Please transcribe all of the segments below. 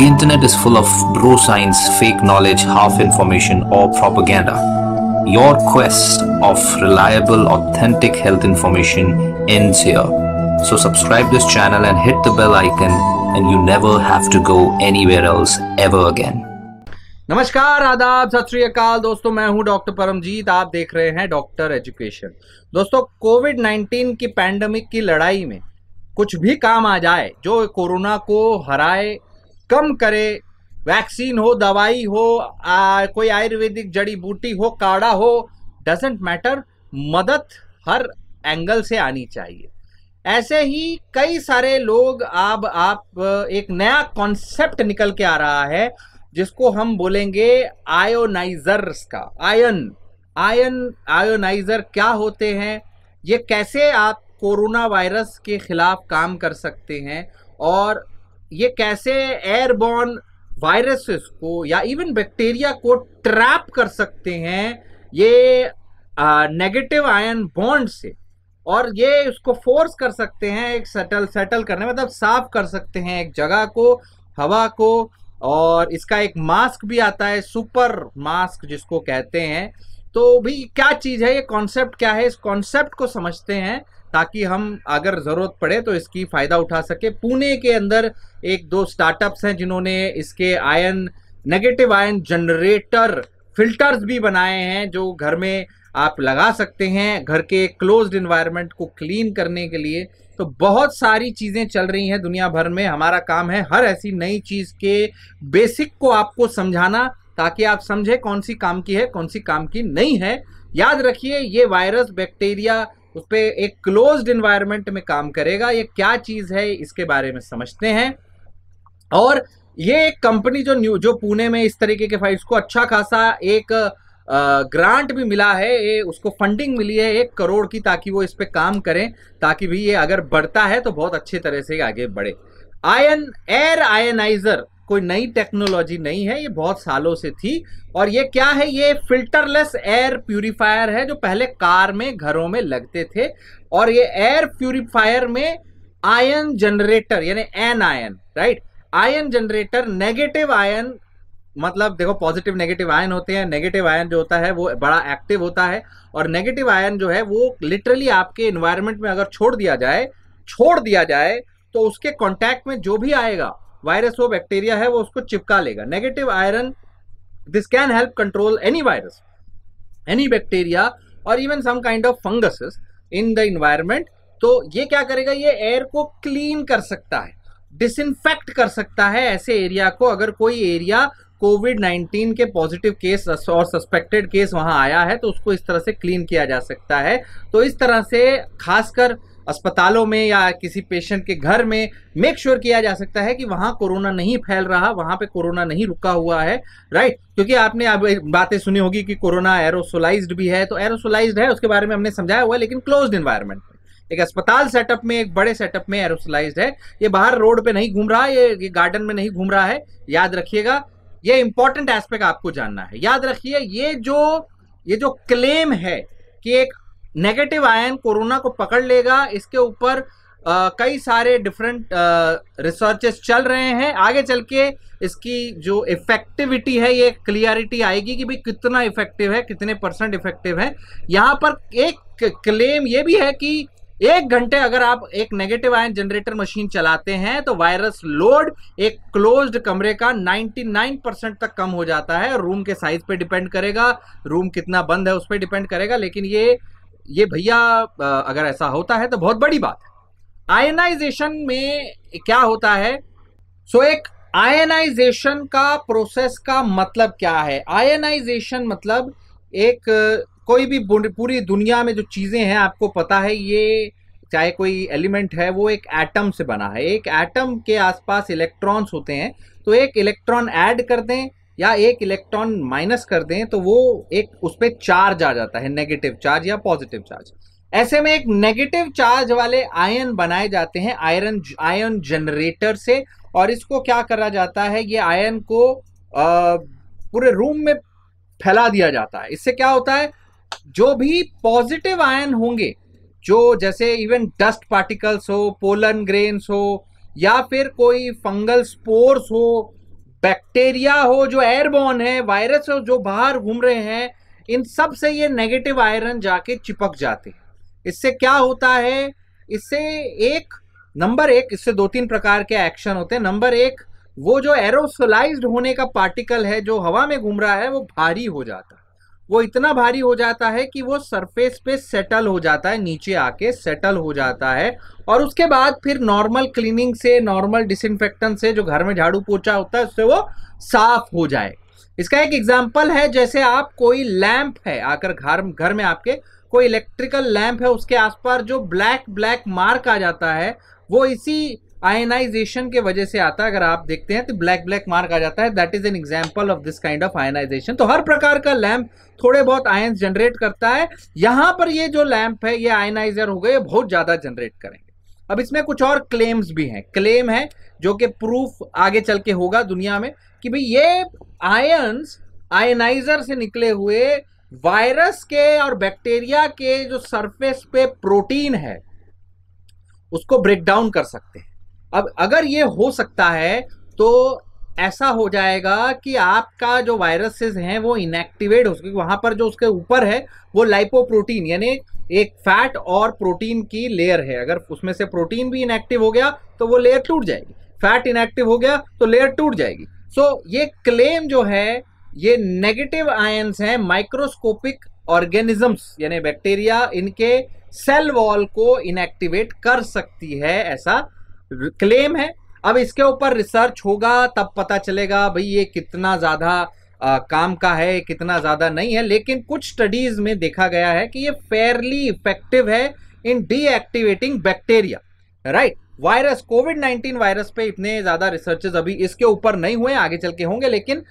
The internet is full of bro science, fake knowledge, half information, or propaganda. Your quest of reliable, authentic health information ends here. So subscribe this channel and hit the bell icon and you never have to go anywhere else ever again. नमस्कार आदाब सत श्रीकाल दोस्तों मैं हूं doctor Paramjit आप देख रहे हैं डॉक्टर एजुकेशन दोस्तों कोविड 19 की पैंडमिक की लड़ाई में कुछ भी काम आ जाए जो कोरोना को हराए कम करे वैक्सीन हो दवाई हो आ, कोई आयुर्वेदिक जड़ी बूटी हो काढ़ा हो डजेंट मैटर मदद हर एंगल से आनी चाहिए ऐसे ही कई सारे लोग अब आप एक नया कॉन्सेप्ट निकल के आ रहा है जिसको हम बोलेंगे आयोनाइजर्स का आयन आयन आयोनाइजर क्या होते हैं ये कैसे आप कोरोना वायरस के खिलाफ काम कर सकते हैं और ये कैसे एयरबॉर्न वायरसेस को या इवन बैक्टीरिया को ट्रैप कर सकते हैं ये नेगेटिव आयन बॉन्ड से और ये उसको फोर्स कर सकते हैं एक सेटल सेटल करने मतलब साफ कर सकते हैं एक जगह को हवा को और इसका एक मास्क भी आता है सुपर मास्क जिसको कहते हैं तो भी क्या चीज़ है ये कॉन्सेप्ट क्या है इस कॉन्सेप्ट को समझते हैं ताकि हम अगर ज़रूरत पड़े तो इसकी फ़ायदा उठा सके पुणे के अंदर एक दो स्टार्टअप्स हैं जिन्होंने इसके ion negative ion generator filters भी बनाए हैं जो घर में आप लगा सकते हैं घर के क्लोज्ड इन्वायरमेंट को क्लीन करने के लिए तो बहुत सारी चीज़ें चल रही हैं दुनिया भर में हमारा काम है हर ऐसी नई चीज़ के बेसिक को आपको समझाना ताकि आप समझे कौन सी काम की है कौन सी काम की नहीं है याद रखिए ये वायरस बैक्टीरिया उस पर एक क्लोज इन्वायरमेंट में काम करेगा ये क्या चीज़ है इसके बारे में समझते हैं और ये एक कंपनी जो न्यू जो पुणे में इस तरीके के फाइल्स को अच्छा खासा एक ग्रांट भी मिला है ये उसको फंडिंग मिली है एक करोड़ की ताकि वो इस पर काम करें ताकि भी ये अगर बढ़ता है तो बहुत अच्छे तरह से आगे बढ़े आयन एयर आयनाइजर कोई नई टेक्नोलॉजी नहीं है ये बहुत सालों से थी और ये क्या है ये फिल्टरलेस एयर प्यूरिफायर है जो पहले कार में घरों में लगते थे और ये एयर प्यूरिफायर में आयन जनरेटर यानी an ion right ion generator negative ion मतलब देखो पॉजिटिव नेगेटिव आयन होते हैं नेगेटिव आयन जो होता है वो बड़ा एक्टिव होता है और नेगेटिव आयन जो है वो लिटरली आपके इन्वायरमेंट में अगर छोड़ दिया जाए छोड़ दिया जाए तो उसके कॉन्टैक्ट में जो भी आएगा वायरस वो बैक्टीरिया है वो उसको चिपका लेगा negative iron this can help control any virus any bacteria और even some kind of funguses in the environment तो ये क्या करेगा ये एयर को क्लीन कर सकता है डिसइनफेक्ट कर सकता है ऐसे एरिया को अगर कोई एरिया कोविड 19 के पॉजिटिव केस और सस्पेक्टेड केस वहाँ आया है तो उसको इस तरह से क्लीन किया जा सकता है तो इस तरह से खासकर अस्पतालों में या किसी पेशेंट के घर में मेक श्योर किया जा सकता है कि वहां कोरोना नहीं फैल रहा वहां पे कोरोना नहीं रुका हुआ है राइट क्योंकि आपने अब बातें सुनी होगी कि कोरोना एरोसोलाइज भी है तो एरोसोलाइज है उसके बारे में हमने समझाया हुआ है लेकिन क्लोज इन्वायरमेंट में एक अस्पताल सेटअप में एक बड़े सेटअप में एरोसोलाइज है ये बाहर रोड पे नहीं घूम रहा है ये, ये गार्डन में नहीं घूम रहा है याद रखिएगा ये इंपॉर्टेंट एस्पेक्ट आपको जानना है याद रखिए ये जो ये जो क्लेम है कि एक नेगेटिव आयन कोरोना को पकड़ लेगा इसके ऊपर कई सारे डिफरेंट रिसर्चेस चल रहे हैं आगे चल के इसकी जो इफेक्टिविटी है ये क्लियरिटी आएगी कि भाई कितना इफेक्टिव है कितने परसेंट इफेक्टिव है यहाँ पर एक क्लेम ये भी है कि एक घंटे अगर आप एक नेगेटिव आयन जनरेटर मशीन चलाते हैं तो वायरस लोड एक क्लोज्ड कमरे का 99 परसेंट तक कम हो जाता है रूम के साइज पे डिपेंड करेगा रूम कितना बंद है उस पर डिपेंड करेगा लेकिन ये ये भैया अगर ऐसा होता है तो बहुत बड़ी बात है आयनाइजेशन में क्या होता है सो एक आयनाइजेशन का प्रोसेस का मतलब क्या है आयनाइजेशन मतलब एक कोई भी पूरी दुनिया में जो चीज़ें हैं आपको पता है ये चाहे कोई एलिमेंट है वो एक एटम से बना है एक एटम के आसपास इलेक्ट्रॉन्स होते हैं तो एक इलेक्ट्रॉन ऐड कर दें या एक इलेक्ट्रॉन माइनस कर दें तो वो एक उस पर चार्ज आ जाता है नेगेटिव चार्ज या पॉजिटिव चार्ज ऐसे में एक नेगेटिव चार्ज वाले आयन बनाए जाते हैं आयरन आयन जनरेटर से और इसको क्या करा जाता है ये आयन को आ, पूरे रूम में फैला दिया जाता है इससे क्या होता है जो भी पॉजिटिव आयन होंगे जो जैसे इवन डस्ट पार्टिकल्स हो पोलन ग्रेन्स हो या फिर कोई फंगल स्पोर्स हो बैक्टीरिया हो जो एयरबोन है वायरस हो जो बाहर घूम रहे हैं इन सब से ये नेगेटिव आयरन जाके चिपक जाते हैं इससे क्या होता है इससे एक नंबर एक इससे दो तीन प्रकार के एक्शन होते हैं नंबर एक वो जो एरोसोलाइज होने का पार्टिकल है जो हवा में घूम रहा है वो भारी हो जाता है वो इतना भारी हो जाता है कि वो सरफेस पे सेटल हो जाता है नीचे आके सेटल हो जाता है और उसके बाद फिर नॉर्मल क्लीनिंग से नॉर्मल डिसइनफेक्टेंट से जो घर में झाड़ू पोछा होता है उससे वो साफ हो जाए इसका एक एग्जाम्पल है जैसे आप कोई लैंप है आकर घर घर में आपके कोई इलेक्ट्रिकल लैंप है उसके आसपास जो ब्लैक ब्लैक मार्क आ जाता है वो इसी आयनाइजेशन के वजह से आता है अगर आप देखते हैं तो ब्लैक ब्लैक मार्क आ जाता है that is an example of this kind of ionisation तो हर प्रकार का लैम्प थोड़े बहुत आयन जनरेट करता है यहां पर ये जो लैम्प है ये आयनाइजर हो गए बहुत ज्यादा जनरेट करेंगे अब इसमें कुछ और क्लेम्स भी हैं क्लेम है जो कि प्रूफ आगे चल के होगा दुनिया में कि भाई ये आयन्स आयनाइजर से निकले हुए वायरस के और बैक्टीरिया के जो सरफेस पे प्रोटीन है उसको ब्रेक डाउन कर सकते हैं अब अगर ये हो सकता है तो ऐसा हो जाएगा कि आपका जो वायरसेस हैं वो इनएक्टिवेट हो सके वहाँ पर जो उसके ऊपर है वो लाइपोप्रोटीन यानी एक फैट और प्रोटीन की लेयर है अगर उसमें से प्रोटीन भी इनएक्टिव हो गया तो वो लेयर टूट जाएगी फैट इनएक्टिव हो गया तो लेयर टूट जाएगी सो so, ये क्लेम जो है ये नेगेटिव आयंस हैं माइक्रोस्कोपिक ऑर्गेनिजम्स यानी बैक्टीरिया इनके सेल वॉल को इनएक्टिवेट कर सकती है ऐसा क्लेम है अब इसके ऊपर रिसर्च होगा तब पता चलेगा भाई ये कितना ज़्यादा काम का है कितना ज़्यादा नहीं है लेकिन कुछ स्टडीज़ में देखा गया है कि ये फेयरली इफेक्टिव है in deactivating bacteria right virus COVID 19 virus पे इतने ज़्यादा रिसर्चेस अभी इसके ऊपर नहीं हुए आगे चल के होंगे लेकिन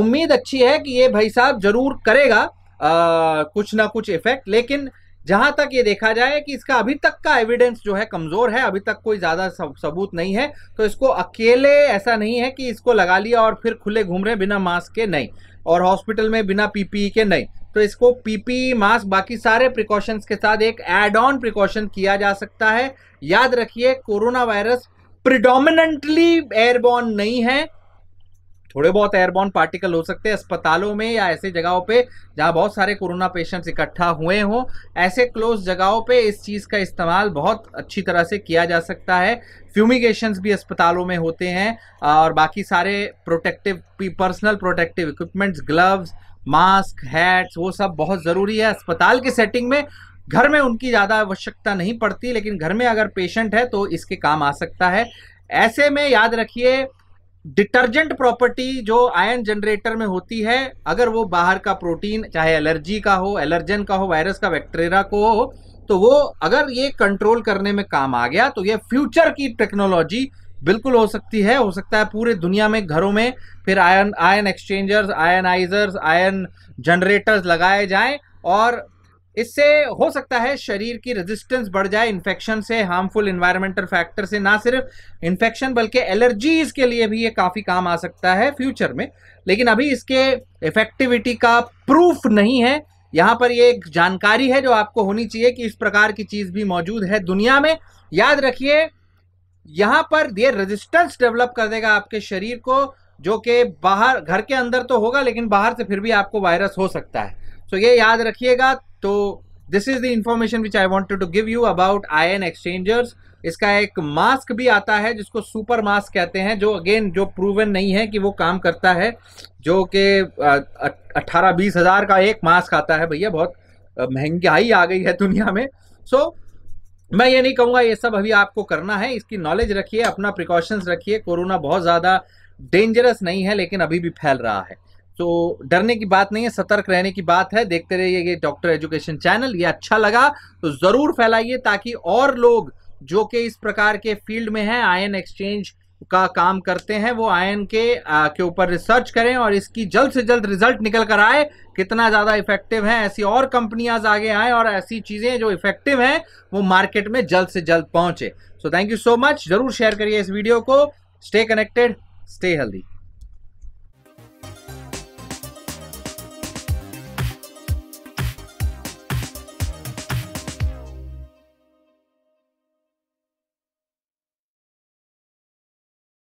उम्मीद अच्छी है कि ये भाई साहब जरूर करेगा आ, कुछ ना कुछ इफेक्ट लेकिन जहां तक ये देखा जाए कि इसका अभी तक का एविडेंस जो है कमजोर है अभी तक कोई ज्यादा सबूत नहीं है तो इसको अकेले ऐसा नहीं है कि इसको लगा लिया और फिर खुले घूम रहे बिना मास्क के नहीं और हॉस्पिटल में बिना पीपीई e के नहीं तो इसको पीपीई मास्क e, बाकी सारे प्रिकॉशंस के साथ एक एड ऑन प्रिकॉशन किया जा सकता है याद रखिए कोरोना वायरस प्रिडोमिनेंटली एयरबॉर्न नहीं है थोड़े बहुत एयरबॉन पार्टिकल हो सकते हैं अस्पतालों में या ऐसे जगहों पे जहाँ बहुत सारे कोरोना पेशेंट्स इकट्ठा हुए हों ऐसे क्लोज जगहों पे इस चीज़ का इस्तेमाल बहुत अच्छी तरह से किया जा सकता है फ्यूमिगेशंस भी अस्पतालों में होते हैं और बाकी सारे protective personal protective equipments gloves mask hats वो सब बहुत ज़रूरी है अस्पताल की सेटिंग में घर में उनकी ज़्यादा आवश्यकता नहीं पड़ती लेकिन घर में अगर पेशेंट है तो इसके काम आ सकता है ऐसे में याद रखिए डिटर्जेंट प्रॉपर्टी जो आयन जनरेटर में होती है अगर वो बाहर का प्रोटीन चाहे एलर्जी का हो एलर्जन का हो वायरस का बैक्टेरिया को हो तो वो अगर ये कंट्रोल करने में काम आ गया तो ये फ्यूचर की टेक्नोलॉजी बिल्कुल हो सकती है हो सकता है पूरे दुनिया में घरों में फिर ion ion exchangers ionisers ion generators लगाए जाएं और इससे हो सकता है शरीर की रेजिस्टेंस बढ़ जाए इन्फेक्शन से हार्मफुल इन्वायरमेंटल फैक्टर से ना सिर्फ इन्फेक्शन बल्कि एलर्जीज के लिए भी ये काफ़ी काम आ सकता है फ्यूचर में लेकिन अभी इसके इफेक्टिविटी का प्रूफ नहीं है यहाँ पर ये एक जानकारी है जो आपको होनी चाहिए कि इस प्रकार की चीज़ भी मौजूद है दुनिया में याद रखिए यहाँ पर ये रेजिस्टेंस डेवलप कर देगा आपके शरीर को जो कि बाहर घर के अंदर तो होगा लेकिन बाहर से फिर भी आपको वायरस हो सकता है तो ये याद रखिएगा तो this is the information which I wanted to give you about an exchangers इसका एक मास्क भी आता है जिसको सुपर मास्क कहते हैं जो अगेन जो प्रूवन नहीं है कि वो काम करता है जो कि अट्ठारह बीस हज़ार का एक मास्क आता है भैया बहुत महंगाई आ गई है दुनिया में सो so, मैं ये नहीं कहूँगा ये सब अभी आपको करना है इसकी नॉलेज रखिए अपना प्रिकॉशंस रखिए कोरोना बहुत ज़्यादा डेंजरस नहीं है लेकिन अभी भी फैल रहा है तो डरने की बात नहीं है सतर्क रहने की बात है देखते रहिए ये डॉक्टर एजुकेशन चैनल ये अच्छा लगा तो ज़रूर फैलाइए ताकि और लोग जो कि इस प्रकार के फील्ड में हैं आयन एक्सचेंज का काम करते हैं वो आयन के आ, के ऊपर रिसर्च करें और इसकी जल्द से जल्द रिजल्ट निकल कर आए कितना ज़्यादा इफेक्टिव है ऐसी और कंपनियाज आगे आए और ऐसी चीज़ें जो इफेक्टिव हैं वो मार्केट में जल्द से जल्द पहुंचे so thank you so much ज़रूर शेयर करिए इस वीडियो को स्टे कनेक्टेड स्टे हेल्दी